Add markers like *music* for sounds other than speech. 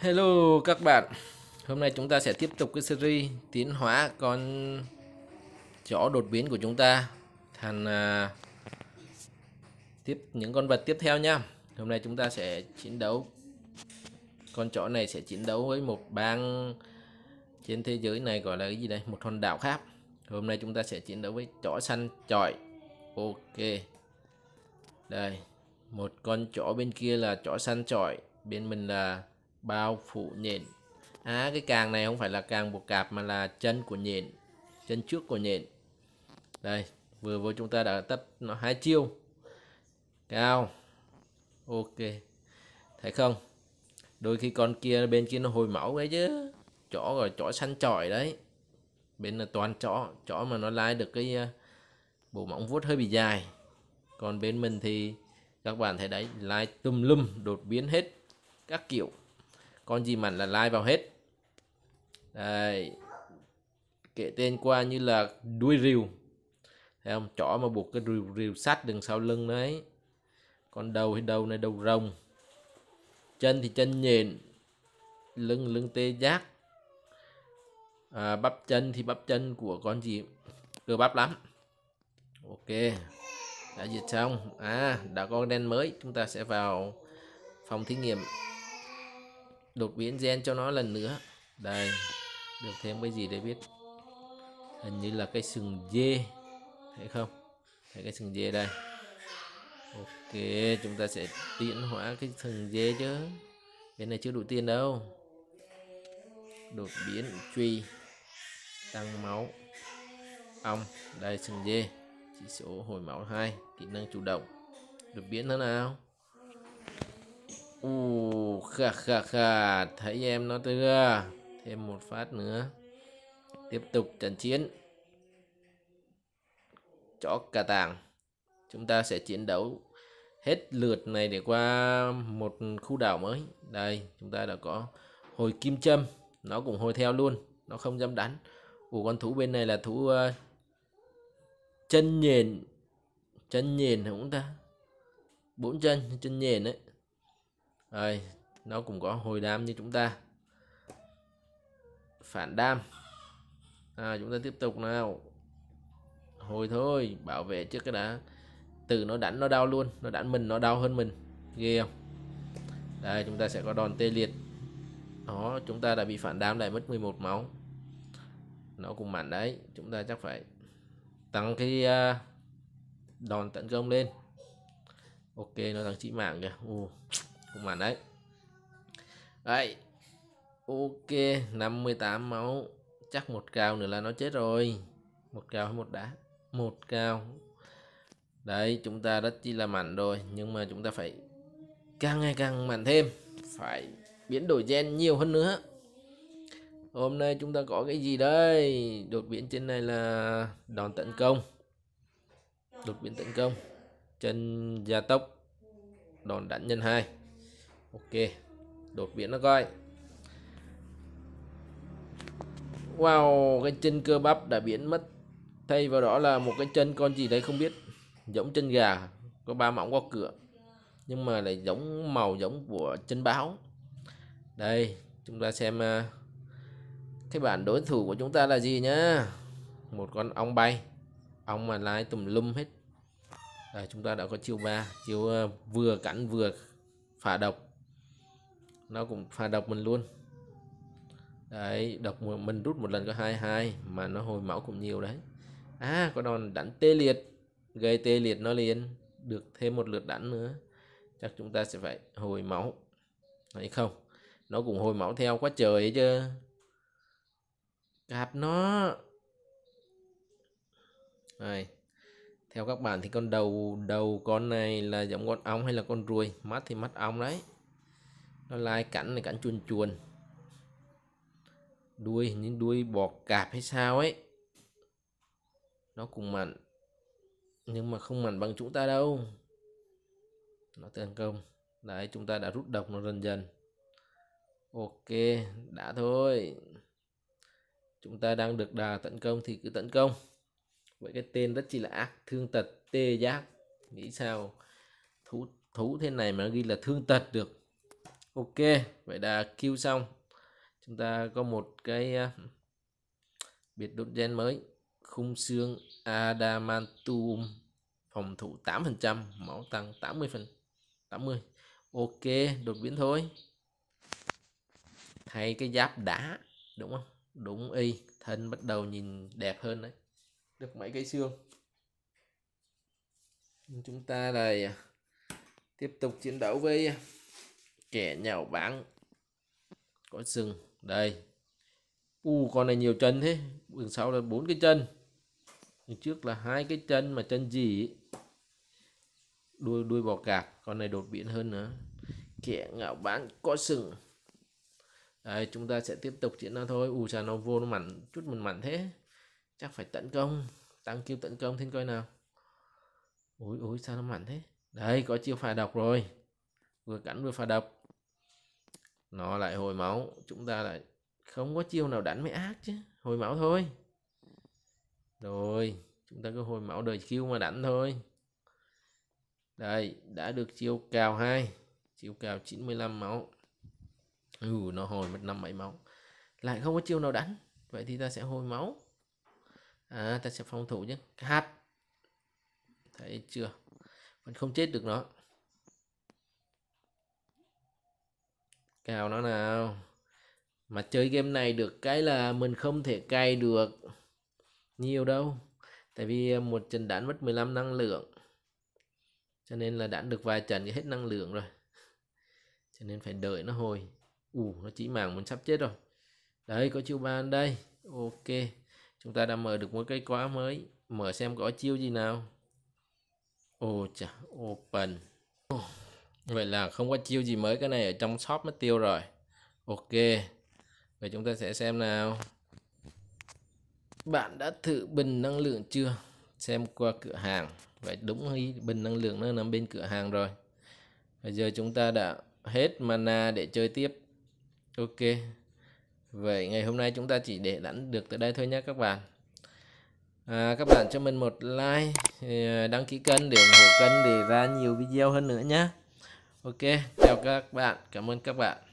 Hello các bạn Hôm nay chúng ta sẽ tiếp tục cái series tiến hóa con chó đột biến của chúng ta thành à, tiếp những con vật tiếp theo nha Hôm nay chúng ta sẽ chiến đấu con chó này sẽ chiến đấu với một bang trên thế giới này gọi là cái gì đây một hòn đảo khác Hôm nay chúng ta sẽ chiến đấu với chó săn chọi Ok Đây Một con chó bên kia là chó săn chọi Bên mình là bao phủ nhện à cái càng này không phải là càng buộc cạp mà là chân của nhện chân trước của nhện đây vừa vừa chúng ta đã tất nó hai chiêu cao ok thấy không đôi khi con kia bên kia nó hồi máu ấy chứ chó rồi chó săn chọi đấy bên là toàn chó chó mà nó lái được cái à, bộ móng vuốt hơi bị dài còn bên mình thì các bạn thấy đấy lái tùm lum đột biến hết các kiểu con gì mạnh là like vào hết đây kể tên qua như là đuôi rìu thấy không chó mà buộc cái rìu rìu sắt đằng sau lưng đấy con đầu thì đầu này đầu rồng chân thì chân nhện lưng lưng tê giác à, bắp chân thì bắp chân của con gì cơ bắp lắm ok đã dịch xong à đã có đen mới chúng ta sẽ vào phòng thí nghiệm đột biến gen cho nó lần nữa đây được thêm cái gì để biết hình như là cái sừng dê thấy không thấy cái sừng dê đây ok chúng ta sẽ tiến hóa cái sừng dê chứ cái này chưa đủ tiền đâu đột biến truy tăng máu ong đây sừng dê chỉ số hồi máu 2 kỹ năng chủ động đột biến thế nào Ồ, khà khà khà, thấy em nó chưa? Thêm một phát nữa. Tiếp tục trận chiến. Chó cà tàng. Chúng ta sẽ chiến đấu hết lượt này để qua một khu đảo mới. Đây, chúng ta đã có hồi kim châm. Nó cũng hồi theo luôn. Nó không dám đánh. Ủa, con thú bên này là thú uh, chân nhền. Chân nhền hả chúng ta? Bốn chân, chân nhền đấy. Đây, nó cũng có hồi đam như chúng ta. Phản đam. À, chúng ta tiếp tục nào. Hồi thôi, bảo vệ trước cái đã. Từ nó đánh nó đau luôn, nó đánh mình nó đau hơn mình. Ghê không? Đây, chúng ta sẽ có đòn tê liệt. Đó, chúng ta đã bị phản đam lại mất 11 máu. Nó cũng mạnh đấy, chúng ta chắc phải tăng cái à, đòn tấn công lên ok nó đang chỉ mạng kìa uh của mình đấy đấy ok 58 máu chắc một cao nữa là nó chết rồi một cao hay một đá một cao đấy chúng ta rất chi là mạnh rồi nhưng mà chúng ta phải càng ngày càng mạnh thêm phải biến đổi gen nhiều hơn nữa hôm nay chúng ta có cái gì đây đột biến trên này là đòn tấn công đột biến tấn công chân gia tốc đòn đánh nhân hai ok đột biến nó coi wow cái chân cơ bắp đã biến mất thay vào đó là một cái chân con gì đấy không biết giống chân gà có ba mỏng qua cửa nhưng mà lại giống màu giống của chân báo đây chúng ta xem à, cái bản đối thủ của chúng ta là gì nhá một con ong bay ong mà lái tùm lum hết đây, chúng ta đã có chiêu ba chiêu à, vừa cắn vừa phả độc nó cũng pha độc mình luôn đấy độc mình rút một lần có 22 mà nó hồi máu cũng nhiều đấy à có đòn đánh tê liệt gây tê liệt nó liền được thêm một lượt đánh nữa chắc chúng ta sẽ phải hồi máu hay không nó cũng hồi máu theo quá trời ấy chứ cạp nó này theo các bạn thì con đầu đầu con này là giống con ong hay là con ruồi mắt thì mắt ong đấy nó lai cảnh này cảnh chuồn chuồn đuôi những đuôi bọt cạp hay sao ấy nó cũng mạnh nhưng mà không mạnh bằng chúng ta đâu nó tấn công đấy chúng ta đã rút độc nó dần dần ok đã thôi chúng ta đang được đà tấn công thì cứ tấn công vậy cái tên rất chỉ là ác thương tật tê giác nghĩ sao thú thú thế này mà ghi là thương tật được ok vậy là kêu xong chúng ta có một cái à, biệt đột gen mới khung xương adamantum phòng thủ 8% máu tăng 80 phần 80 ok đột biến thôi hay cái giáp đá đúng không đúng y thân bắt đầu nhìn đẹp hơn đấy được mấy cái xương chúng ta này tiếp tục chiến đấu với à, kẻ nhào báng có sừng đây u con này nhiều chân thế đằng sau là bốn cái chân đằng trước là hai cái chân mà chân gì đuôi đuôi bò cạp con này đột biến hơn nữa kẻ ngạo bán có sừng đây chúng ta sẽ tiếp tục chuyện nào thôi u xà nó vô nó mặn chút mình mặn thế chắc phải tấn công tăng kêu tấn công thêm coi nào ôi ôi sao nó mặn thế đây có chiêu phà độc rồi vừa cắn vừa phà độc nó lại hồi máu chúng ta lại không có chiêu nào đánh mới ác chứ hồi máu thôi rồi chúng ta cứ hồi máu đời chiêu mà đánh thôi đây đã được chiêu cào 2 chiêu cào 95 máu ừ nó hồi mất 57 máu lại không có chiêu nào đánh vậy thì ta sẽ hồi máu à ta sẽ phòng thủ nhé hát thấy chưa mình không chết được nó cào nó nào mà chơi game này được cái là mình không thể cay được nhiều đâu tại vì à, một trận đánh mất 15 năng lượng cho nên là đã được vài trận thì hết năng lượng rồi *laughs* cho nên phải đợi nó hồi ù nó chỉ màng muốn sắp chết rồi đấy có chiêu ban đây ok chúng ta đã mở được một cái quá mới mở xem có chiêu gì nào ồ chà open oh vậy là không có chiêu gì mới cái này ở trong shop mất tiêu rồi ok vậy chúng ta sẽ xem nào bạn đã thử bình năng lượng chưa xem qua cửa hàng vậy đúng ý bình năng lượng nó nằm bên cửa hàng rồi bây giờ chúng ta đã hết mana để chơi tiếp ok vậy ngày hôm nay chúng ta chỉ để đánh được tới đây thôi nhé các bạn à, các bạn cho mình một like à, đăng ký kênh để ủng hộ kênh để ra nhiều video hơn nữa nhé ok chào các bạn cảm ơn các bạn